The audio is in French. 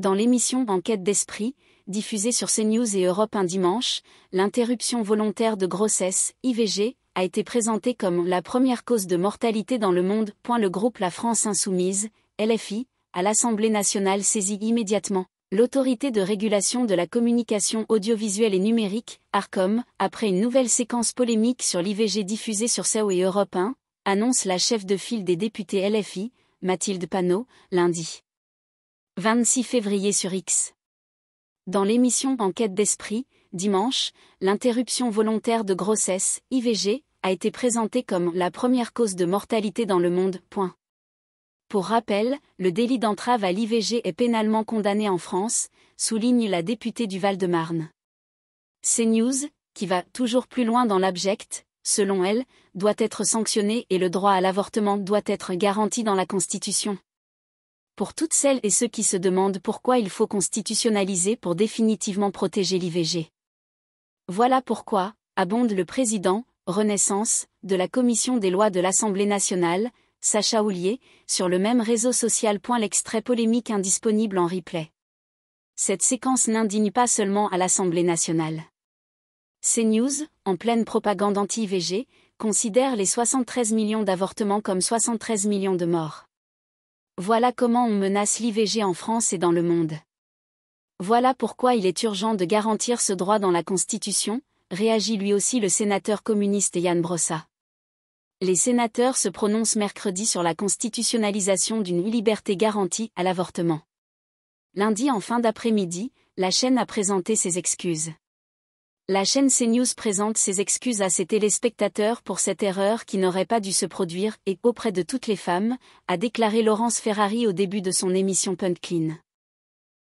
Dans l'émission Enquête d'esprit, diffusée sur CNews et Europe 1 dimanche, l'interruption volontaire de grossesse, IVG, a été présentée comme la première cause de mortalité dans le monde. Point le groupe La France Insoumise, LFI, à l'Assemblée nationale saisit immédiatement l'autorité de régulation de la communication audiovisuelle et numérique, ARCOM, après une nouvelle séquence polémique sur l'IVG diffusée sur CEO et Europe 1, annonce la chef de file des députés LFI, Mathilde Panot, lundi. 26 février sur X. Dans l'émission Enquête d'esprit, dimanche, l'interruption volontaire de grossesse, IVG, a été présentée comme la première cause de mortalité dans le monde. Pour rappel, le délit d'entrave à l'IVG est pénalement condamné en France, souligne la députée du Val-de-Marne. CNews, qui va toujours plus loin dans l'abject, selon elle, doit être sanctionné et le droit à l'avortement doit être garanti dans la Constitution pour toutes celles et ceux qui se demandent pourquoi il faut constitutionnaliser pour définitivement protéger l'IVG. Voilà pourquoi, abonde le président, Renaissance, de la Commission des lois de l'Assemblée nationale, Sacha Houlier, sur le même réseau social. L'extrait polémique indisponible en replay. Cette séquence n'indigne pas seulement à l'Assemblée nationale. CNews, en pleine propagande anti-IVG, considère les 73 millions d'avortements comme 73 millions de morts. Voilà comment on menace l'IVG en France et dans le monde. Voilà pourquoi il est urgent de garantir ce droit dans la Constitution, réagit lui aussi le sénateur communiste Yann Brossa. Les sénateurs se prononcent mercredi sur la constitutionnalisation d'une liberté garantie à l'avortement. Lundi en fin d'après-midi, la chaîne a présenté ses excuses. La chaîne CNews présente ses excuses à ses téléspectateurs pour cette erreur qui n'aurait pas dû se produire et auprès de toutes les femmes, a déclaré Laurence Ferrari au début de son émission Punk Clean.